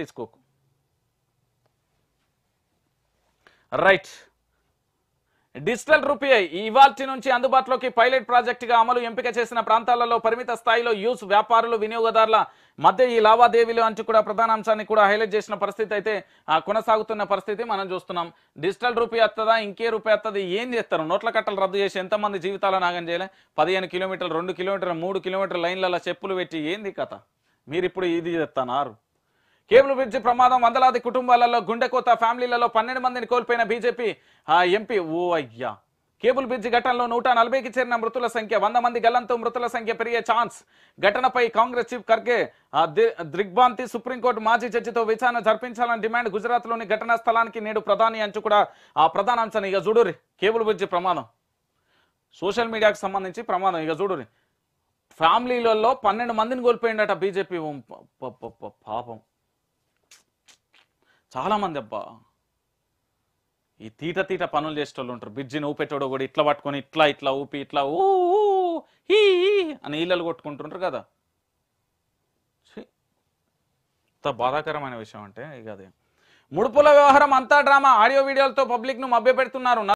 తీసుకోకు right digital rupee ఇవాల్టి నుంచి అందుబాటులోకి పైలట్ ప్రాజెక్టుగా అమలు ఎంపిక చేసిన ప్రాంతాలలో పరిమిత స్థాయిలో యూస్ వ్యాపారులు వినియోగదారుల మధ్య ఈ లావాదేవీలు అంటూ కూడా ప్రధాన అంశాన్ని కూడా హైలైట్ చేసిన పరిస్థితి అయితే కొనసాగుతున్న పరిస్థితి మనం చూస్తున్నాం డిజిటల్ రూపీ వస్తుందా ఇంకే రూపాయి వస్తుంది ఏం చేస్తారు నోట్ల కట్టలు రద్దు చేసి ఎంతమంది జీవితాలను నాగం చేయలే పదిహేను కిలోమీటర్లు రెండు కిలోమీటర్లు మూడు కిలోమీటర్ల లైన్లలో చెప్పులు పెట్టి ఏంది కథ మీరు ఇప్పుడు ఇది చెప్తానారు కేబుల్ బ్రిడ్జ్ ప్రమాదం వందలాది కుటుంబాలలో గుండెకోత ఫ్యామిలీలలో పన్నెండు మందిని కోల్పోయిన బీజేపీ ఎంపీ ఓ అయ్యా కేబుల్ బ్రిడ్జ్ ఘటనలో నూట నలభైకి చేరిన మృతుల సంఖ్య వంద మంది గల్లంతో మృతుల సంఖ్య పెరిగే ఛాన్స్ ఘటనపై కాంగ్రెస్ చీఫ్ ఖర్గే దిగ్భాంతి సుప్రీంకోర్టు మాజీ జడ్జితో విచారణ జరిపించాలని డిమాండ్ గుజరాత్లోని ఘటనా స్థలానికి నేడు ప్రధాని అంచు కూడా ఆ ప్రధాన అంశాన్ని ఇక చూడురి కేబుల్ బ్రిడ్జ్ ప్రమాదం సోషల్ మీడియాకు సంబంధించి ప్రమాదం ఇక చూడురి ఫ్యామిలీలలో పన్నెండు మందిని కోల్పోయిండట బీజేపీ పాపం చాలామంది అబ్బా ఈ తీట తీట పనులు చేసేటోళ్ళు ఉంటారు బ్రిడ్జిని ఊపెట్టోడో కూడా ఇట్లా పట్టుకొని ఇట్లా ఇట్లా ఊపి ఇట్లా ఊ హీ అని ఇళ్ళలు కొట్టుకుంటుంటారు కదా ఎంత బాధాకరమైన విషయం అంటే ఇక అదే ముడుపుల వ్యవహారం అంతా డ్రామా ఆడియో వీడియోలతో పబ్లిక్ను మభ్యపెడుతున్నారు